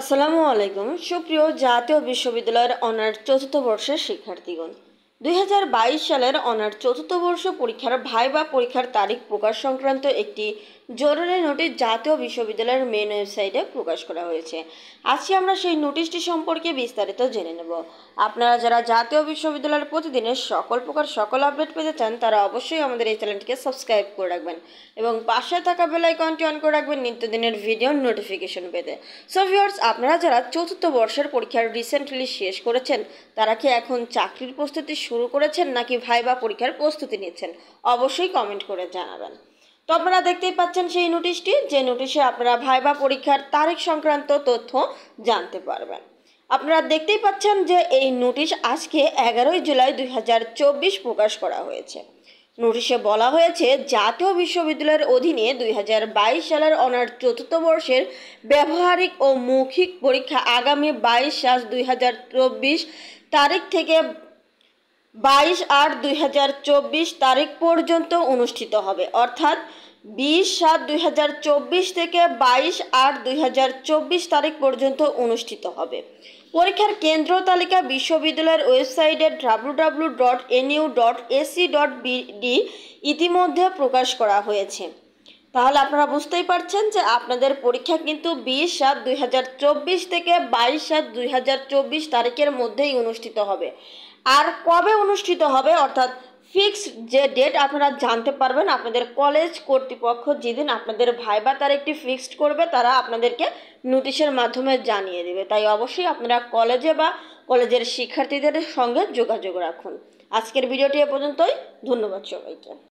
আসসালামু আলাইকুম সুপ্রিয় জাতীয় বিশ্ববিদ্যালয়ের অনার্স চতুর্থ বর্ষের শিক্ষার্থীগণ দুই সালের অনার চতুর্থ বর্ষ পরীক্ষার ভাইবা পরীক্ষার তারিখ প্রকাশ সংক্রান্ত একটি জরুরি নোটিশ জাতীয় বিশ্ববিদ্যালয়ের মেন ওয়েবসাইটে প্রকাশ করা হয়েছে আজকে আমরা সেই নোটিশটি সম্পর্কে বিস্তারিত জেনে নেব আপনারা যারা জাতীয় বিশ্ববিদ্যালয়ের প্রতিদিনের সকল প্রকার সকল আপডেট পেতে চান তারা অবশ্যই আমাদের এই চ্যানেলটিকে সাবস্ক্রাইব করে রাখবেন এবং পাশে থাকা বেলাইকনটি অন করে রাখবেন নিত্যদিনের ভিডিও নোটিফিকেশন পেতে সো ভিওর্স আপনারা যারা চতুর্থ বর্ষের পরীক্ষার রিসেন্টলি শেষ করেছেন তারা কি এখন চাকরির প্রস্তুতি শুরু করেছেন নাকি ভাইবা পরীক্ষার প্রস্তুতি নিচ্ছেন অবশ্যই কমেন্ট করে জানাবেন তো আপনারা দেখতেই পাচ্ছেন সেই নোটিশটি যে নোটিশে আপনারা ভাইবা পরীক্ষার তারিখ সংক্রান্ত তথ্য জানতে পারবেন আপনারা দেখতেই পাচ্ছেন যে এই নোটিশ আজকে এগারোই জুলাই দুই প্রকাশ করা হয়েছে নোটিশে বলা হয়েছে জাতীয় বিশ্ববিদ্যালয়ের অধীনে দুই সালের অনার চতুর্থ বর্ষের ব্যবহারিক ও মৌখিক পরীক্ষা আগামী বাইশ সাত দুই তারিখ থেকে বাইশ আট দুই তারিখ পর্যন্ত অনুষ্ঠিত হবে অর্থাৎ বিশ সাত দুই থেকে বাইশ আট দুই তারিখ পর্যন্ত অনুষ্ঠিত হবে পরীক্ষার কেন্দ্র তালিকা বিশ্ববিদ্যালয়ের ওয়েবসাইটে W dot dot A C dot ইতিমধ্যে প্রকাশ করা হয়েছে তাহলে আপনারা বুঝতেই পারছেন যে আপনাদের পরীক্ষা কিন্তু বিশ সাত দুই থেকে বাইশ সাত দুই তারিখের মধ্যেই অনুষ্ঠিত হবে আর কবে অনুষ্ঠিত হবে অর্থাৎ ফিক্সড যে ডেট আপনারা জানতে পারবেন আপনাদের কলেজ কর্তৃপক্ষ যেদিন আপনাদের ভাইবা তারিখটি ফিক্সড করবে তারা আপনাদেরকে নোটিশের মাধ্যমে জানিয়ে দেবে তাই অবশ্যই আপনারা কলেজে বা কলেজের শিক্ষার্থীদের সঙ্গে যোগাযোগ রাখুন আজকের ভিডিওটি এ পর্যন্তই ধন্যবাদ সবাইকে